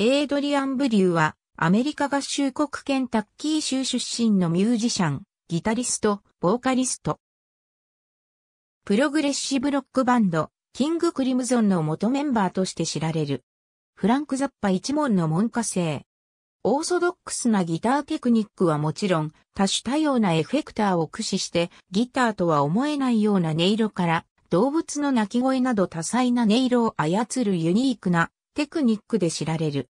エイドリアン・ブリューは、アメリカ合衆国ケンタッキー州出身のミュージシャン、ギタリスト、ボーカリスト。プログレッシブロックバンド、キング・クリムゾンの元メンバーとして知られる。フランク・ザッパ一門の門下生。オーソドックスなギターテクニックはもちろん、多種多様なエフェクターを駆使して、ギターとは思えないような音色から、動物の鳴き声など多彩な音色を操るユニークなテクニックで知られる。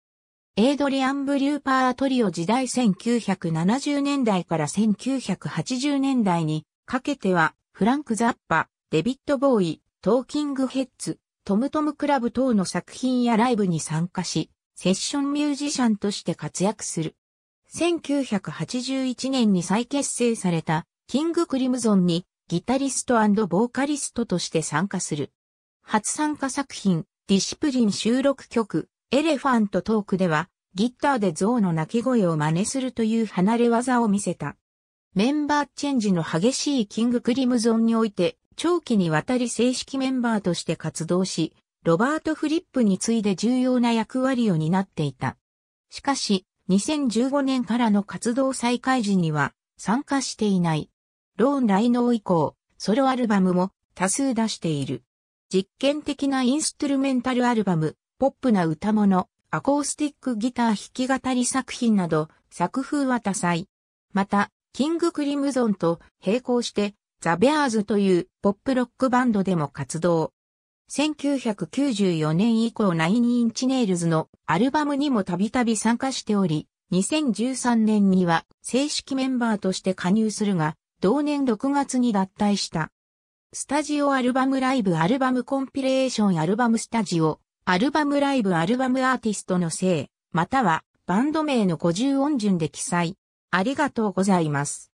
エイドリアン・ブリューパートリオ時代1970年代から1980年代にかけては、フランク・ザッパ、デビッド・ボーイ、トーキング・ヘッズ、トムトム・クラブ等の作品やライブに参加し、セッションミュージシャンとして活躍する。1981年に再結成された、キング・クリムゾンに、ギタリストボーカリストとして参加する。初参加作品、ディシプリン収録曲、エレファントトークでは、ギターで象の鳴き声を真似するという離れ技を見せた。メンバーチェンジの激しいキングクリムゾンにおいて、長期にわたり正式メンバーとして活動し、ロバート・フリップに次いで重要な役割を担っていた。しかし、2015年からの活動再開時には参加していない。ローン・ライノー以降、ソロアルバムも多数出している。実験的なインストゥルメンタルアルバム、ポップな歌物、アコースティックギター弾き語り作品など、作風は多彩。また、キングクリムゾンと並行して、ザ・ベアーズというポップロックバンドでも活動。1994年以降ナインインチネイルズのアルバムにもたびたび参加しており、2013年には正式メンバーとして加入するが、同年6月に脱退した。スタジオアルバムライブアルバムコンピレーションアルバムスタジオ、アルバムライブアルバムアーティストのせい、またはバンド名の50音順で記載。ありがとうございます。